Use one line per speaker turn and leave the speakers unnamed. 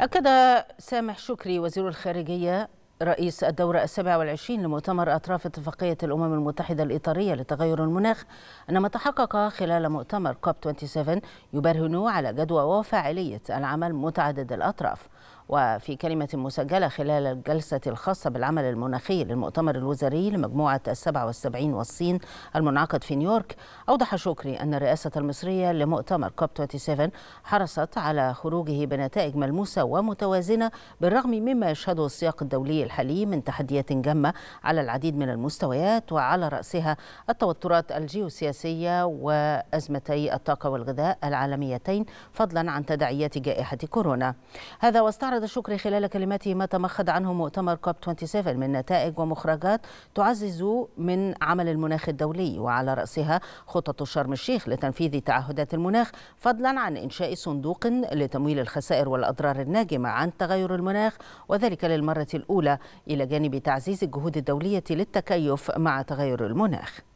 أكد سامح شكري وزير الخارجية رئيس الدورة السابعة والعشرين لمؤتمر أطراف اتفاقية الأمم المتحدة الإطارية لتغير المناخ أن ما تحقق خلال مؤتمر كوب 27 يبرهن على جدوى وفاعلية العمل متعدد الأطراف وفي كلمة مسجلة خلال الجلسة الخاصة بالعمل المناخي للمؤتمر الوزاري لمجموعة السبعة والسبعين والصين المنعقد في نيويورك أوضح شكري أن الرئاسة المصرية لمؤتمر كوب 27 حرصت على خروجه بنتائج ملموسة ومتوازنة بالرغم مما يشهده السياق الدولي الحالي من تحديات جامة على العديد من المستويات وعلى رأسها التوترات الجيوسياسية وأزمتي الطاقة والغذاء العالميتين فضلا عن تداعيات جائحة كورونا هذا واستعرض استعرض شكري خلال كلمته ما تمخض عنه مؤتمر كوب 27 من نتائج ومخرجات تعزز من عمل المناخ الدولي وعلى رأسها خطة شرم الشيخ لتنفيذ تعهدات المناخ فضلا عن إنشاء صندوق لتمويل الخسائر والأضرار الناجمة عن تغير المناخ وذلك للمرة الأولى إلى جانب تعزيز الجهود الدولية للتكيف مع تغير المناخ